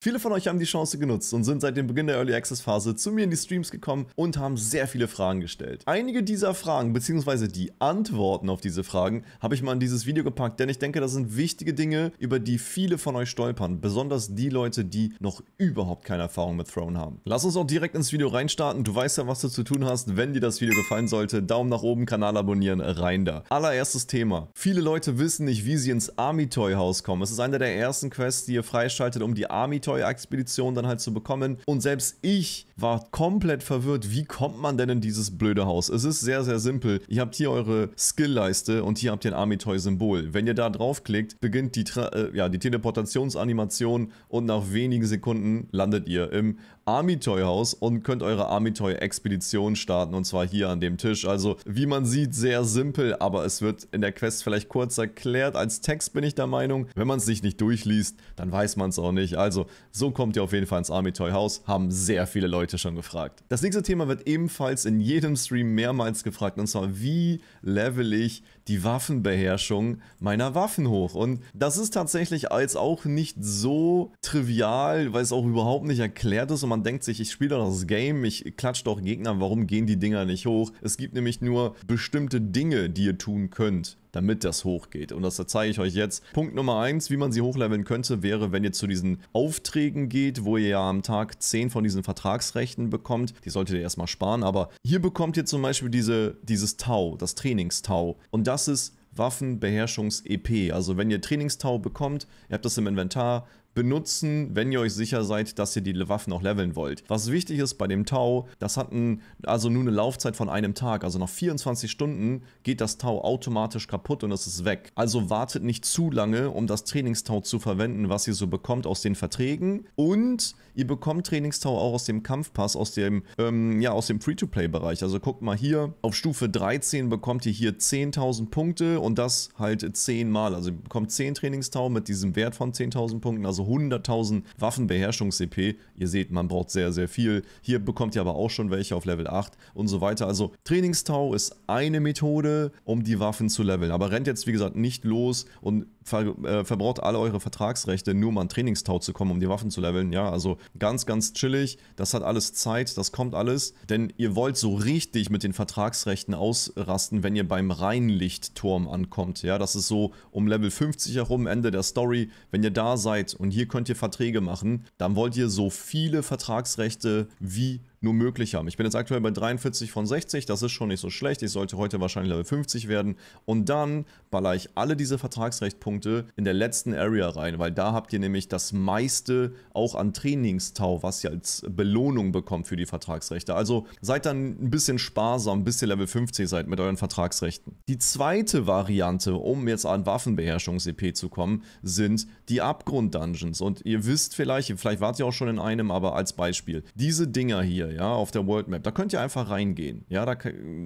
Viele von euch haben die Chance genutzt und sind seit dem Beginn der Early Access Phase zu mir in die Streams gekommen und haben sehr viele Fragen gestellt. Einige dieser Fragen bzw. die Antworten auf diese Fragen habe ich mal in dieses Video gepackt, denn ich denke, das sind wichtige Dinge, über die viele von euch stolpern, besonders die Leute, die noch überhaupt keine Erfahrung mit Throne haben. Lass uns auch direkt ins Video reinstarten. Du weißt ja, was du zu tun hast. Wenn dir das Video gefallen sollte, Daumen nach oben, Kanal abonnieren, rein da. Allererstes Thema. Viele Leute wissen nicht, wie sie ins Army Toy Haus kommen. Es ist eine der ersten Quests, die ihr freischaltet, um die Army Toy Abenteuerexpedition dann halt zu bekommen. Und selbst ich war komplett verwirrt, wie kommt man denn in dieses blöde Haus? Es ist sehr, sehr simpel. Ihr habt hier eure Skill-Leiste und hier habt ihr ein Army-Toy-Symbol. Wenn ihr da draufklickt, beginnt die, äh, ja, die Teleportationsanimation und nach wenigen Sekunden landet ihr im Army Toy Haus und könnt eure Army Toy Expedition starten und zwar hier an dem Tisch. Also wie man sieht, sehr simpel, aber es wird in der Quest vielleicht kurz erklärt. Als Text bin ich der Meinung, wenn man es sich nicht durchliest, dann weiß man es auch nicht. Also so kommt ihr auf jeden Fall ins Army Toy Haus, haben sehr viele Leute schon gefragt. Das nächste Thema wird ebenfalls in jedem Stream mehrmals gefragt und zwar wie level ich die Waffenbeherrschung meiner Waffen hoch. Und das ist tatsächlich als auch nicht so trivial, weil es auch überhaupt nicht erklärt ist und man man denkt sich, ich spiele doch das Game, ich klatsche doch Gegner, warum gehen die Dinger nicht hoch? Es gibt nämlich nur bestimmte Dinge, die ihr tun könnt damit das hochgeht. Und das zeige ich euch jetzt. Punkt Nummer 1, wie man sie hochleveln könnte, wäre, wenn ihr zu diesen Aufträgen geht, wo ihr ja am Tag 10 von diesen Vertragsrechten bekommt. Die solltet ihr erstmal sparen, aber hier bekommt ihr zum Beispiel diese, dieses Tau, das Trainingstau. Und das ist Waffenbeherrschungs-EP. Also wenn ihr Trainingstau bekommt, ihr habt das im Inventar, benutzen, wenn ihr euch sicher seid, dass ihr die Waffen auch leveln wollt. Was wichtig ist bei dem Tau, das hat ein, also nur eine Laufzeit von einem Tag. Also nach 24 Stunden geht das Tau automatisch kaputt und es ist weg. Also wartet nicht zu lange, um das Trainingstau zu verwenden, was ihr so bekommt aus den Verträgen. Und ihr bekommt Trainingstau auch aus dem Kampfpass, aus dem, ähm, ja, aus dem Free-to-Play-Bereich. Also guckt mal hier, auf Stufe 13 bekommt ihr hier 10.000 Punkte und das halt 10 Mal. Also ihr bekommt 10 Trainingstau mit diesem Wert von 10.000 Punkten, also also 100.000 Waffenbeherrschungs-EP. Ihr seht, man braucht sehr, sehr viel. Hier bekommt ihr aber auch schon welche auf Level 8 und so weiter. Also Trainingstau ist eine Methode, um die Waffen zu leveln. Aber rennt jetzt, wie gesagt, nicht los und ver äh, verbraucht alle eure Vertragsrechte, nur um an Trainingstau zu kommen, um die Waffen zu leveln. Ja, also ganz, ganz chillig. Das hat alles Zeit, das kommt alles. Denn ihr wollt so richtig mit den Vertragsrechten ausrasten, wenn ihr beim Rheinlichtturm ankommt. Ja, das ist so um Level 50 herum, Ende der Story. Wenn ihr da seid und und hier könnt ihr Verträge machen, dann wollt ihr so viele Vertragsrechte wie nur möglich haben. Ich bin jetzt aktuell bei 43 von 60, das ist schon nicht so schlecht. Ich sollte heute wahrscheinlich Level 50 werden. Und dann baller ich alle diese Vertragsrechtpunkte in der letzten Area rein, weil da habt ihr nämlich das meiste auch an Trainingstau, was ihr als Belohnung bekommt für die Vertragsrechte. Also seid dann ein bisschen sparsam, bis ihr Level 50 seid mit euren Vertragsrechten. Die zweite Variante, um jetzt an Waffenbeherrschungs-EP zu kommen, sind die Abgrund-Dungeons. Und ihr wisst vielleicht, vielleicht wart ihr auch schon in einem, aber als Beispiel, diese Dinger hier, ja, auf der World Map. Da könnt ihr einfach reingehen. Ja, da,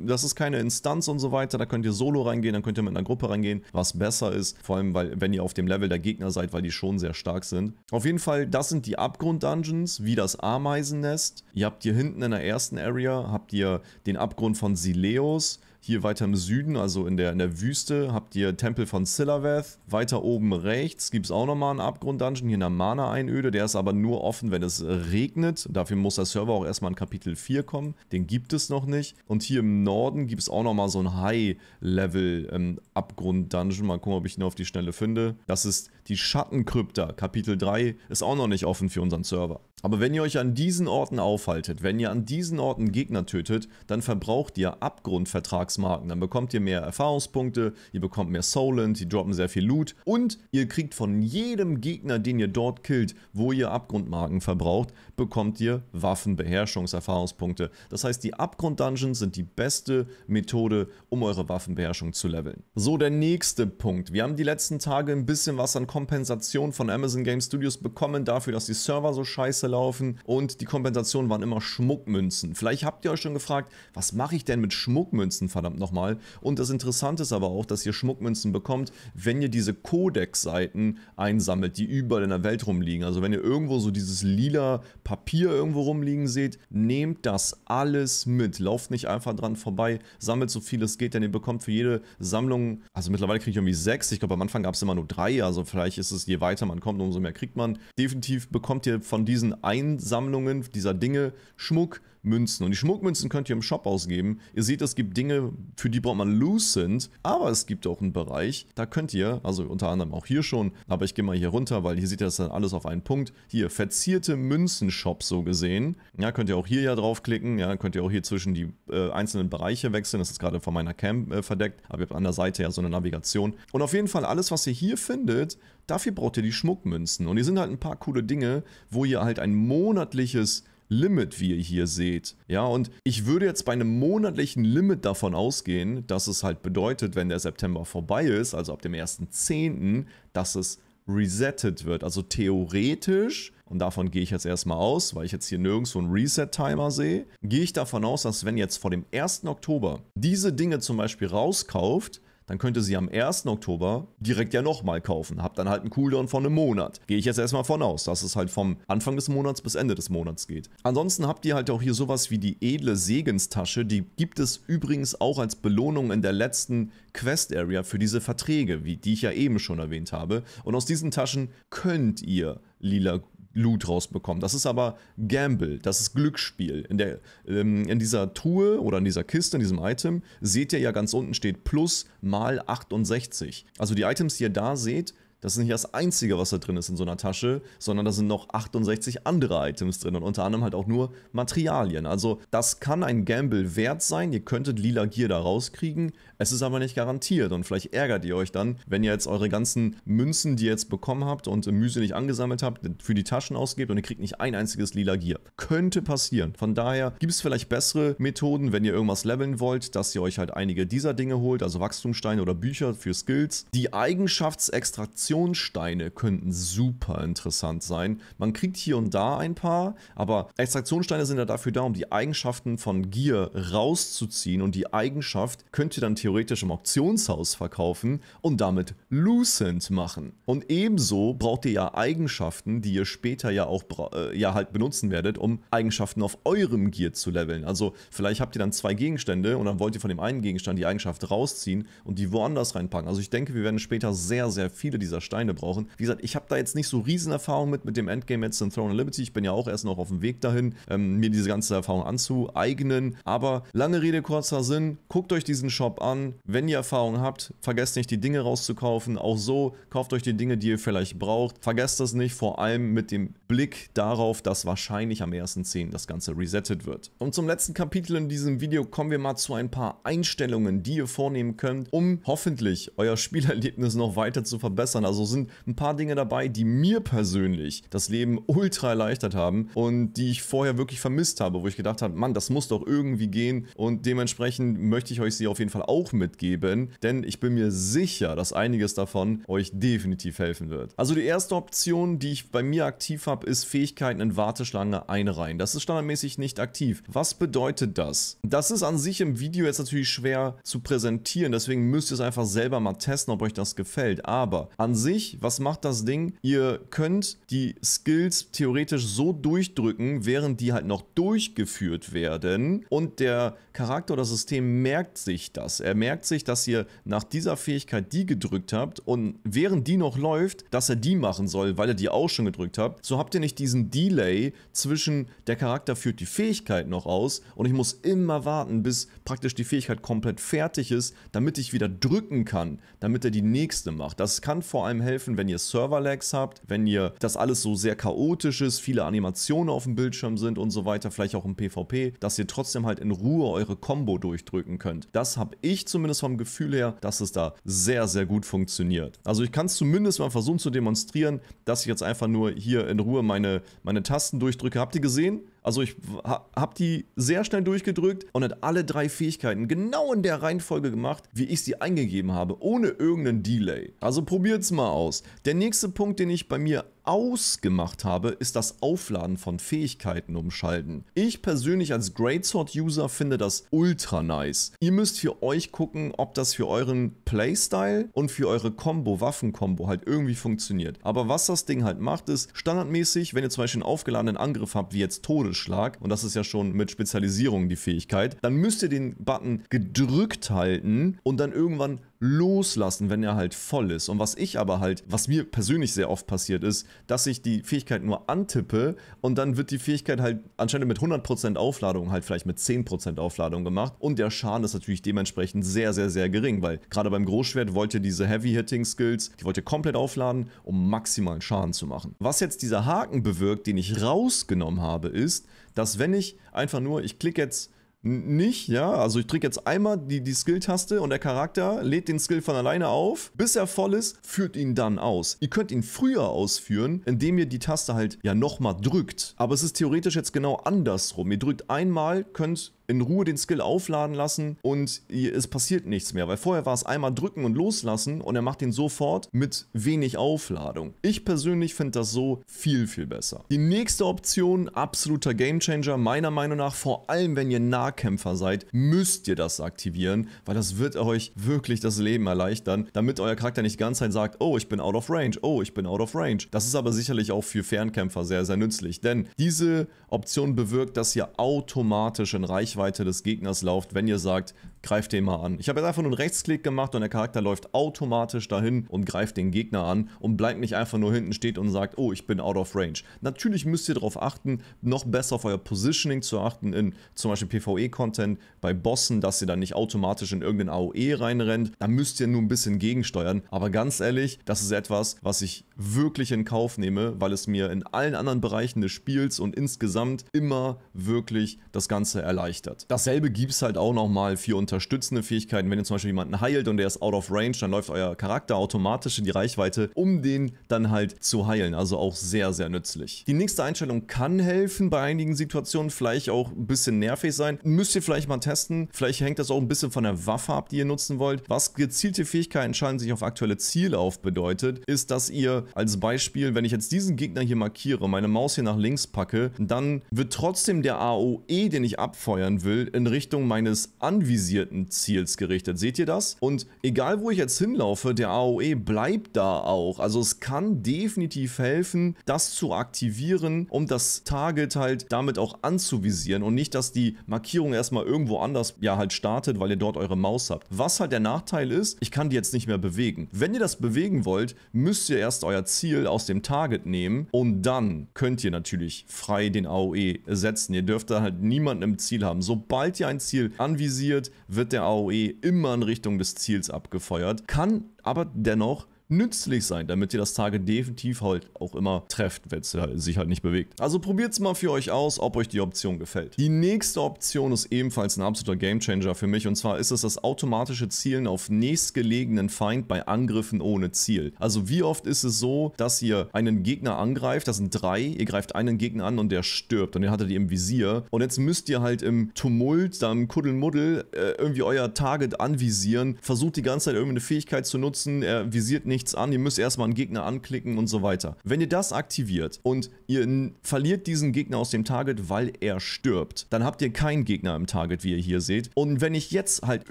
das ist keine Instanz und so weiter. Da könnt ihr solo reingehen, dann könnt ihr mit einer Gruppe reingehen, was besser ist. Vor allem, weil, wenn ihr auf dem Level der Gegner seid, weil die schon sehr stark sind. Auf jeden Fall, das sind die Abgrund-Dungeons, wie das Ameisennest. Ihr habt hier hinten in der ersten Area, habt ihr den Abgrund von Sileus. Hier weiter im Süden, also in der, in der Wüste, habt ihr Tempel von Silaveth. Weiter oben rechts gibt es auch nochmal einen Abgrund-Dungeon, hier in der Mana-Einöde. Der ist aber nur offen, wenn es regnet. Dafür muss der Server auch erstmal in Kapitel 4 kommen. Den gibt es noch nicht. Und hier im Norden gibt es auch nochmal so ein High-Level-Abgrund-Dungeon. Ähm, mal gucken, ob ich ihn auf die Schnelle finde. Das ist die Schattenkrypta, Kapitel 3, ist auch noch nicht offen für unseren Server. Aber wenn ihr euch an diesen Orten aufhaltet, wenn ihr an diesen Orten Gegner tötet, dann verbraucht ihr Abgrundvertragsmarken. Dann bekommt ihr mehr Erfahrungspunkte, ihr bekommt mehr Solent, die droppen sehr viel Loot und ihr kriegt von jedem Gegner, den ihr dort killt, wo ihr Abgrundmarken verbraucht, bekommt ihr Waffenbeherrschungserfahrungspunkte. Das heißt, die Abgrunddungeons sind die beste Methode, um eure Waffenbeherrschung zu leveln. So, der nächste Punkt. Wir haben die letzten Tage ein bisschen was an Kompensation von Amazon Game Studios bekommen dafür, dass die Server so scheiße laufen und die Kompensation waren immer Schmuckmünzen. Vielleicht habt ihr euch schon gefragt, was mache ich denn mit Schmuckmünzen, verdammt nochmal. Und das Interessante ist aber auch, dass ihr Schmuckmünzen bekommt, wenn ihr diese Codex-Seiten einsammelt, die überall in der Welt rumliegen. Also wenn ihr irgendwo so dieses lila Papier irgendwo rumliegen seht, nehmt das alles mit. Lauft nicht einfach dran vorbei, sammelt so viel es geht, denn ihr bekommt für jede Sammlung, also mittlerweile kriege ich irgendwie sechs, ich glaube am Anfang gab es immer nur drei, also vielleicht Bereich ist es, je weiter man kommt, umso mehr kriegt man. Definitiv bekommt ihr von diesen Einsammlungen dieser Dinge Schmuck, Münzen. Und die Schmuckmünzen könnt ihr im Shop ausgeben. Ihr seht, es gibt Dinge, für die braucht man Lucent, aber es gibt auch einen Bereich, da könnt ihr, also unter anderem auch hier schon, aber ich gehe mal hier runter, weil hier seht ihr das dann alles auf einen Punkt. Hier, verzierte Münzen-Shop so gesehen. Ja, könnt ihr auch hier ja draufklicken, ja, könnt ihr auch hier zwischen die äh, einzelnen Bereiche wechseln. Das ist gerade von meiner Cam äh, verdeckt, aber ihr habt an der Seite ja so eine Navigation. Und auf jeden Fall alles, was ihr hier findet, dafür braucht ihr die Schmuckmünzen. Und hier sind halt ein paar coole Dinge, wo ihr halt ein monatliches Limit, wie ihr hier seht. Ja, und ich würde jetzt bei einem monatlichen Limit davon ausgehen, dass es halt bedeutet, wenn der September vorbei ist, also ab dem 1.10., dass es resettet wird. Also theoretisch, und davon gehe ich jetzt erstmal aus, weil ich jetzt hier nirgends einen Reset-Timer sehe, gehe ich davon aus, dass wenn jetzt vor dem 1. Oktober diese Dinge zum Beispiel rauskauft, dann könnt ihr sie am 1. Oktober direkt ja nochmal kaufen. Habt dann halt einen Cooldown von einem Monat. Gehe ich jetzt erstmal von aus, dass es halt vom Anfang des Monats bis Ende des Monats geht. Ansonsten habt ihr halt auch hier sowas wie die edle Segenstasche. Die gibt es übrigens auch als Belohnung in der letzten Quest-Area für diese Verträge, wie die ich ja eben schon erwähnt habe. Und aus diesen Taschen könnt ihr lila Loot rausbekommen. Das ist aber Gamble, das ist Glücksspiel. In, der, ähm, in dieser Truhe oder in dieser Kiste, in diesem Item, seht ihr ja ganz unten steht plus mal 68. Also die Items, die ihr da seht, das ist nicht das Einzige, was da drin ist in so einer Tasche, sondern da sind noch 68 andere Items drin und unter anderem halt auch nur Materialien. Also das kann ein Gamble wert sein. Ihr könntet lila Gier da rauskriegen. Es ist aber nicht garantiert und vielleicht ärgert ihr euch dann, wenn ihr jetzt eure ganzen Münzen, die ihr jetzt bekommen habt und Müse nicht angesammelt habt, für die Taschen ausgebt und ihr kriegt nicht ein einziges lila Gier. Könnte passieren. Von daher gibt es vielleicht bessere Methoden, wenn ihr irgendwas leveln wollt, dass ihr euch halt einige dieser Dinge holt, also Wachstumssteine oder Bücher für Skills. Die Eigenschaftsextraktion Extraktionssteine könnten super interessant sein. Man kriegt hier und da ein paar, aber Extraktionssteine sind ja dafür da, um die Eigenschaften von Gear rauszuziehen und die Eigenschaft könnt ihr dann theoretisch im Auktionshaus verkaufen und damit Lucent machen. Und ebenso braucht ihr ja Eigenschaften, die ihr später ja auch äh, ja halt benutzen werdet, um Eigenschaften auf eurem Gear zu leveln. Also vielleicht habt ihr dann zwei Gegenstände und dann wollt ihr von dem einen Gegenstand die Eigenschaft rausziehen und die woanders reinpacken. Also ich denke, wir werden später sehr, sehr viele dieser Steine brauchen. Wie gesagt, ich habe da jetzt nicht so Riesenerfahrung mit, mit dem Endgame jetzt in Throne of Liberty. Ich bin ja auch erst noch auf dem Weg dahin, ähm, mir diese ganze Erfahrung anzueignen. Aber lange Rede, kurzer Sinn, guckt euch diesen Shop an. Wenn ihr Erfahrung habt, vergesst nicht, die Dinge rauszukaufen. Auch so, kauft euch die Dinge, die ihr vielleicht braucht. Vergesst das nicht, vor allem mit dem Blick darauf, dass wahrscheinlich am 1.10. das Ganze resettet wird. Und zum letzten Kapitel in diesem Video kommen wir mal zu ein paar Einstellungen, die ihr vornehmen könnt, um hoffentlich euer Spielerlebnis noch weiter zu verbessern. Also also sind ein paar Dinge dabei, die mir persönlich das Leben ultra erleichtert haben und die ich vorher wirklich vermisst habe, wo ich gedacht habe, Mann, das muss doch irgendwie gehen und dementsprechend möchte ich euch sie auf jeden Fall auch mitgeben, denn ich bin mir sicher, dass einiges davon euch definitiv helfen wird. Also die erste Option, die ich bei mir aktiv habe, ist Fähigkeiten in Warteschlange einreihen. Das ist standardmäßig nicht aktiv. Was bedeutet das? Das ist an sich im Video jetzt natürlich schwer zu präsentieren, deswegen müsst ihr es einfach selber mal testen, ob euch das gefällt, aber an an sich, was macht das Ding? Ihr könnt die Skills theoretisch so durchdrücken, während die halt noch durchgeführt werden. Und der Charakter oder System merkt sich das. Er merkt sich, dass ihr nach dieser Fähigkeit die gedrückt habt und während die noch läuft, dass er die machen soll, weil er die auch schon gedrückt habt. So habt ihr nicht diesen Delay zwischen der Charakter führt die Fähigkeit noch aus und ich muss immer warten, bis praktisch die Fähigkeit komplett fertig ist, damit ich wieder drücken kann, damit er die nächste macht. Das kann vor vor allem helfen, wenn ihr Server-Lags habt, wenn ihr das alles so sehr chaotisch ist, viele Animationen auf dem Bildschirm sind und so weiter, vielleicht auch im PvP, dass ihr trotzdem halt in Ruhe eure Combo durchdrücken könnt. Das habe ich zumindest vom Gefühl her, dass es da sehr, sehr gut funktioniert. Also ich kann es zumindest mal versuchen zu demonstrieren, dass ich jetzt einfach nur hier in Ruhe meine, meine Tasten durchdrücke. Habt ihr gesehen? Also ich habe die sehr schnell durchgedrückt und hat alle drei Fähigkeiten genau in der Reihenfolge gemacht, wie ich sie eingegeben habe, ohne irgendeinen Delay. Also probiert's mal aus. Der nächste Punkt, den ich bei mir ausgemacht habe, ist das Aufladen von Fähigkeiten umschalten. Ich persönlich als Greatsword-User finde das ultra nice. Ihr müsst für euch gucken, ob das für euren Playstyle und für eure Combo, waffen halt irgendwie funktioniert. Aber was das Ding halt macht, ist standardmäßig, wenn ihr zum Beispiel einen aufgeladenen Angriff habt, wie jetzt Todesschlag, und das ist ja schon mit Spezialisierung die Fähigkeit, dann müsst ihr den Button gedrückt halten und dann irgendwann loslassen, wenn er halt voll ist. Und was ich aber halt, was mir persönlich sehr oft passiert ist, dass ich die Fähigkeit nur antippe und dann wird die Fähigkeit halt anscheinend mit 100% Aufladung, halt vielleicht mit 10% Aufladung gemacht und der Schaden ist natürlich dementsprechend sehr, sehr, sehr gering, weil gerade beim Großschwert wollt ihr diese Heavy-Hitting-Skills, die wollt ihr komplett aufladen, um maximalen Schaden zu machen. Was jetzt dieser Haken bewirkt, den ich rausgenommen habe, ist, dass wenn ich einfach nur, ich klicke jetzt nicht, ja. Also ich drücke jetzt einmal die, die Skill-Taste und der Charakter lädt den Skill von alleine auf. Bis er voll ist, führt ihn dann aus. Ihr könnt ihn früher ausführen, indem ihr die Taste halt ja nochmal drückt. Aber es ist theoretisch jetzt genau andersrum. Ihr drückt einmal, könnt in Ruhe den Skill aufladen lassen und es passiert nichts mehr, weil vorher war es einmal drücken und loslassen und er macht den sofort mit wenig Aufladung. Ich persönlich finde das so viel, viel besser. Die nächste Option, absoluter Gamechanger, meiner Meinung nach, vor allem wenn ihr Nahkämpfer seid, müsst ihr das aktivieren, weil das wird euch wirklich das Leben erleichtern, damit euer Charakter nicht die ganze Zeit sagt, oh, ich bin out of range, oh, ich bin out of range. Das ist aber sicherlich auch für Fernkämpfer sehr, sehr nützlich, denn diese Option bewirkt, dass ihr automatisch in Reichweite Reichweite des Gegners lauft, wenn ihr sagt, greift den mal an. Ich habe jetzt einfach nur einen Rechtsklick gemacht und der Charakter läuft automatisch dahin und greift den Gegner an und bleibt nicht einfach nur hinten steht und sagt, oh, ich bin out of range. Natürlich müsst ihr darauf achten, noch besser auf euer Positioning zu achten in zum Beispiel PvE-Content bei Bossen, dass ihr dann nicht automatisch in irgendeinen AOE reinrennt. Da müsst ihr nur ein bisschen gegensteuern. Aber ganz ehrlich, das ist etwas, was ich wirklich in Kauf nehme, weil es mir in allen anderen Bereichen des Spiels und insgesamt immer wirklich das Ganze erleichtert. Dasselbe gibt es halt auch nochmal für unter unterstützende Fähigkeiten. Wenn ihr zum Beispiel jemanden heilt und der ist out of range, dann läuft euer Charakter automatisch in die Reichweite, um den dann halt zu heilen. Also auch sehr, sehr nützlich. Die nächste Einstellung kann helfen bei einigen Situationen, vielleicht auch ein bisschen nervig sein. Müsst ihr vielleicht mal testen. Vielleicht hängt das auch ein bisschen von der Waffe ab, die ihr nutzen wollt. Was gezielte Fähigkeiten scheinen sich auf aktuelle Ziele auf bedeutet, ist, dass ihr als Beispiel, wenn ich jetzt diesen Gegner hier markiere, meine Maus hier nach links packe, dann wird trotzdem der AOE, den ich abfeuern will, in Richtung meines Anvisierten definierten Ziels gerichtet. Seht ihr das? Und egal wo ich jetzt hinlaufe, der AOE bleibt da auch. Also es kann definitiv helfen, das zu aktivieren, um das Target halt damit auch anzuvisieren und nicht, dass die Markierung erstmal irgendwo anders ja halt startet, weil ihr dort eure Maus habt. Was halt der Nachteil ist, ich kann die jetzt nicht mehr bewegen. Wenn ihr das bewegen wollt, müsst ihr erst euer Ziel aus dem Target nehmen und dann könnt ihr natürlich frei den AOE setzen. Ihr dürft da halt niemanden im Ziel haben. Sobald ihr ein Ziel anvisiert, wird der AOE immer in Richtung des Ziels abgefeuert, kann aber dennoch nützlich sein, damit ihr das Target definitiv halt auch immer trefft, wenn es halt sich halt nicht bewegt. Also probiert es mal für euch aus, ob euch die Option gefällt. Die nächste Option ist ebenfalls ein absoluter Gamechanger für mich und zwar ist es das automatische Zielen auf nächstgelegenen Feind bei Angriffen ohne Ziel. Also wie oft ist es so, dass ihr einen Gegner angreift, das sind drei, ihr greift einen Gegner an und der stirbt und den hattet ihr im Visier und jetzt müsst ihr halt im Tumult, da im Kuddelmuddel äh, irgendwie euer Target anvisieren, versucht die ganze Zeit irgendwie eine Fähigkeit zu nutzen, er visiert nicht nichts an, ihr müsst erstmal einen Gegner anklicken und so weiter. Wenn ihr das aktiviert und ihr verliert diesen Gegner aus dem Target, weil er stirbt, dann habt ihr keinen Gegner im Target, wie ihr hier seht. Und wenn ich jetzt halt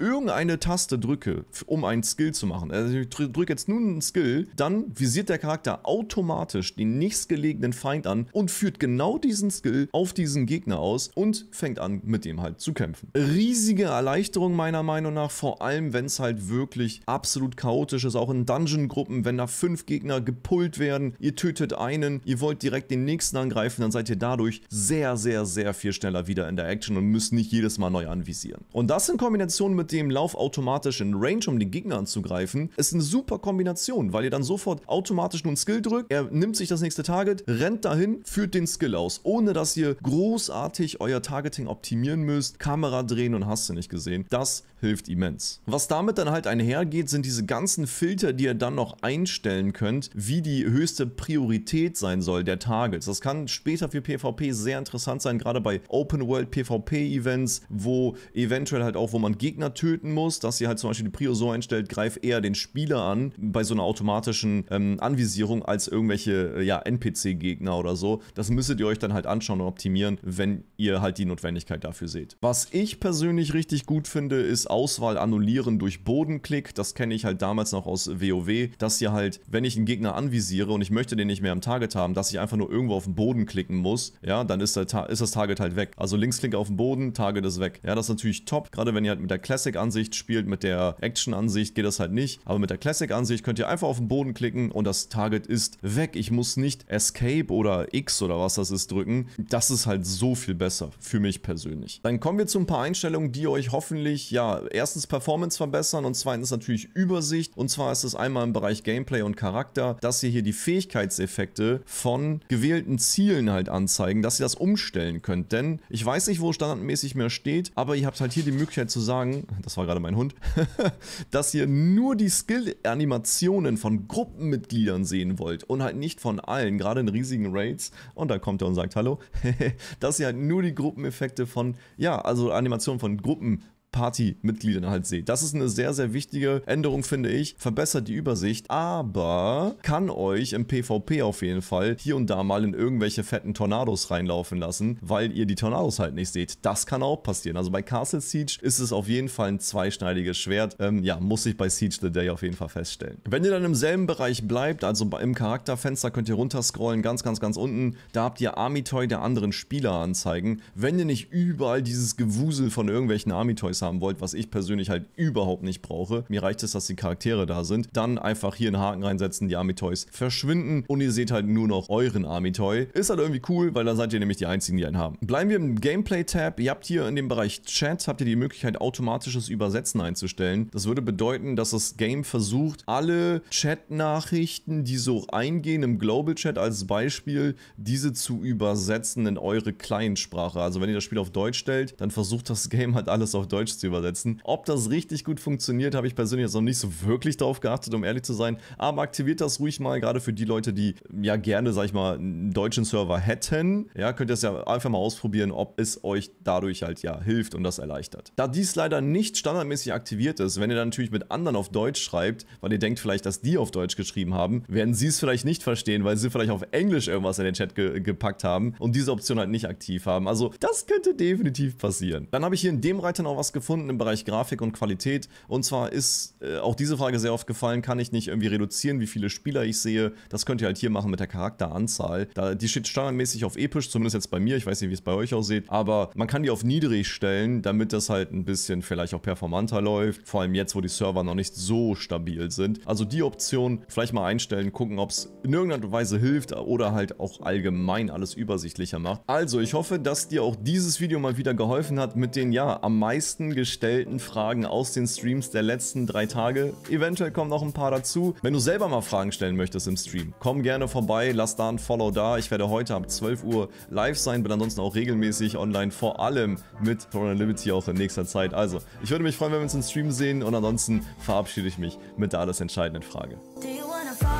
irgendeine Taste drücke, um einen Skill zu machen, also ich drücke jetzt nun einen Skill, dann visiert der Charakter automatisch den nächstgelegenen Feind an und führt genau diesen Skill auf diesen Gegner aus und fängt an, mit dem halt zu kämpfen. Riesige Erleichterung meiner Meinung nach, vor allem wenn es halt wirklich absolut chaotisch ist, auch in Dungeon-Gruppen Truppen, wenn da fünf Gegner gepullt werden, ihr tötet einen, ihr wollt direkt den nächsten angreifen, dann seid ihr dadurch sehr, sehr, sehr viel schneller wieder in der Action und müsst nicht jedes Mal neu anvisieren. Und das in Kombination mit dem Lauf automatisch in Range, um den Gegner anzugreifen, ist eine super Kombination, weil ihr dann sofort automatisch nur nun Skill drückt, er nimmt sich das nächste Target, rennt dahin, führt den Skill aus, ohne dass ihr großartig euer Targeting optimieren müsst, Kamera drehen und hast du nicht gesehen. Das hilft immens. Was damit dann halt einhergeht, sind diese ganzen Filter, die ihr dann noch noch einstellen könnt, wie die höchste Priorität sein soll der Targets. Das kann später für PvP sehr interessant sein, gerade bei Open World PvP Events, wo eventuell halt auch, wo man Gegner töten muss, dass ihr halt zum Beispiel die Prio so einstellt, greif eher den Spieler an bei so einer automatischen ähm, Anvisierung als irgendwelche äh, ja, NPC-Gegner oder so. Das müsstet ihr euch dann halt anschauen und optimieren, wenn ihr halt die Notwendigkeit dafür seht. Was ich persönlich richtig gut finde, ist Auswahl annullieren durch Bodenklick. Das kenne ich halt damals noch aus WoW dass ihr halt, wenn ich einen Gegner anvisiere und ich möchte den nicht mehr im Target haben, dass ich einfach nur irgendwo auf den Boden klicken muss, ja, dann ist, ist das Target halt weg. Also Linksklick auf den Boden, Target ist weg. Ja, das ist natürlich top, gerade wenn ihr halt mit der Classic-Ansicht spielt, mit der Action-Ansicht geht das halt nicht, aber mit der Classic-Ansicht könnt ihr einfach auf den Boden klicken und das Target ist weg. Ich muss nicht Escape oder X oder was das ist drücken. Das ist halt so viel besser für mich persönlich. Dann kommen wir zu ein paar Einstellungen, die euch hoffentlich, ja, erstens Performance verbessern und zweitens natürlich Übersicht. Und zwar ist es einmal im Bereich Bereich Gameplay und Charakter, dass sie hier die Fähigkeitseffekte von gewählten Zielen halt anzeigen, dass ihr das umstellen könnt. Denn ich weiß nicht, wo standardmäßig mehr steht, aber ihr habt halt hier die Möglichkeit zu sagen, das war gerade mein Hund, dass ihr nur die Skill-Animationen von Gruppenmitgliedern sehen wollt und halt nicht von allen, gerade in riesigen Raids. Und da kommt er und sagt Hallo, dass ihr halt nur die Gruppeneffekte von, ja, also Animationen von Gruppen Partymitgliedern halt seht. Das ist eine sehr, sehr wichtige Änderung, finde ich. Verbessert die Übersicht, aber kann euch im PvP auf jeden Fall hier und da mal in irgendwelche fetten Tornados reinlaufen lassen, weil ihr die Tornados halt nicht seht. Das kann auch passieren. Also bei Castle Siege ist es auf jeden Fall ein zweischneidiges Schwert. Ähm, ja, muss ich bei Siege the Day auf jeden Fall feststellen. Wenn ihr dann im selben Bereich bleibt, also im Charakterfenster könnt ihr runterscrollen, ganz, ganz, ganz unten, da habt ihr Army-Toy der anderen Spieler anzeigen. Wenn ihr nicht überall dieses Gewusel von irgendwelchen Army-Toys haben wollt, was ich persönlich halt überhaupt nicht brauche. Mir reicht es, dass die Charaktere da sind. Dann einfach hier einen Haken reinsetzen, die Army-Toys verschwinden und ihr seht halt nur noch euren Army-Toy. Ist halt irgendwie cool, weil dann seid ihr nämlich die Einzigen, die einen haben. Bleiben wir im Gameplay-Tab. Ihr habt hier in dem Bereich Chat, habt ihr die Möglichkeit, automatisches Übersetzen einzustellen. Das würde bedeuten, dass das Game versucht, alle Chat-Nachrichten, die so eingehen im Global Chat als Beispiel, diese zu übersetzen in eure client Also wenn ihr das Spiel auf Deutsch stellt, dann versucht das Game halt alles auf Deutsch Deutsch zu übersetzen. Ob das richtig gut funktioniert, habe ich persönlich jetzt noch nicht so wirklich darauf geachtet, um ehrlich zu sein. Aber aktiviert das ruhig mal, gerade für die Leute, die ja gerne, sag ich mal, einen deutschen Server hätten. Ja, könnt ihr es ja einfach mal ausprobieren, ob es euch dadurch halt ja hilft und das erleichtert. Da dies leider nicht standardmäßig aktiviert ist, wenn ihr dann natürlich mit anderen auf Deutsch schreibt, weil ihr denkt vielleicht, dass die auf Deutsch geschrieben haben, werden sie es vielleicht nicht verstehen, weil sie vielleicht auf Englisch irgendwas in den Chat ge gepackt haben und diese Option halt nicht aktiv haben. Also das könnte definitiv passieren. Dann habe ich hier in dem Reiter noch was gefunden gefunden im Bereich Grafik und Qualität. Und zwar ist äh, auch diese Frage sehr oft gefallen, kann ich nicht irgendwie reduzieren, wie viele Spieler ich sehe? Das könnt ihr halt hier machen mit der Charakteranzahl. Da, die steht standardmäßig auf episch, zumindest jetzt bei mir. Ich weiß nicht, wie es bei euch aussieht. Aber man kann die auf niedrig stellen, damit das halt ein bisschen vielleicht auch performanter läuft. Vor allem jetzt, wo die Server noch nicht so stabil sind. Also die Option vielleicht mal einstellen, gucken, ob es in irgendeiner Weise hilft oder halt auch allgemein alles übersichtlicher macht. Also ich hoffe, dass dir auch dieses Video mal wieder geholfen hat mit den ja am meisten gestellten Fragen aus den Streams der letzten drei Tage. Eventuell kommen noch ein paar dazu. Wenn du selber mal Fragen stellen möchtest im Stream, komm gerne vorbei, lass da ein Follow da. Ich werde heute ab 12 Uhr live sein, bin ansonsten auch regelmäßig online, vor allem mit Corona Liberty auch in nächster Zeit. Also, ich würde mich freuen, wenn wir uns im Stream sehen und ansonsten verabschiede ich mich mit der alles entscheidenden Frage. Do you wanna